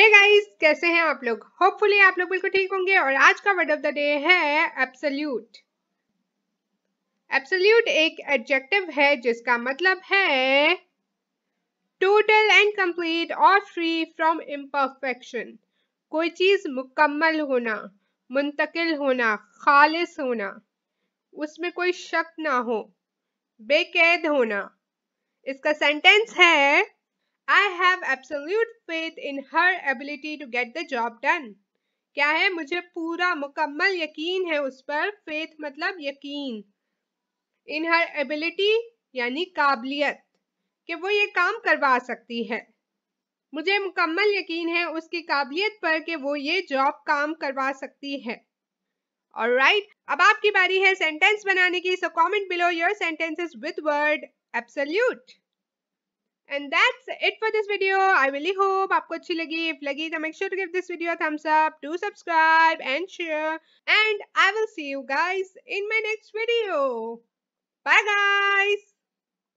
हे hey guys कैसे हैं आप लोग होपफुली आप लोग बिल्कुल ठीक होंगे और आज का वर्ड ऑफ द डे है एब्सोल्यूट एब्सोल्यूट एक एडजेक्टिव है जिसका मतलब है टोटल एंड कंप्लीट और फ्री फ्रॉम इम्परफेक्शन कोई चीज मुकम्मल होना मुंतकिल होना खालिस होना उसमें कोई शक ना हो बेकैद होना इसका सेंटेंस है I have absolute faith in her ability to get the job done क्या है मुझे पूरा मुकम्मल यकीन है उस पर फेथ मतलब यकीन इन हर एबिलिटी यानी काबिलियत कि वो ये काम करवा सकती है मुझे मुकम्मल यकीन है उसकी काबिलियत पर कि वो ये जॉब काम करवा सकती है और राइट right, अब आपकी बारी है सेंटेंस बनाने की so comment below your sentences with word absolute and that's it for this video i really hope you achhi it. if lagi then make sure to give this video a thumbs up do subscribe and share and i will see you guys in my next video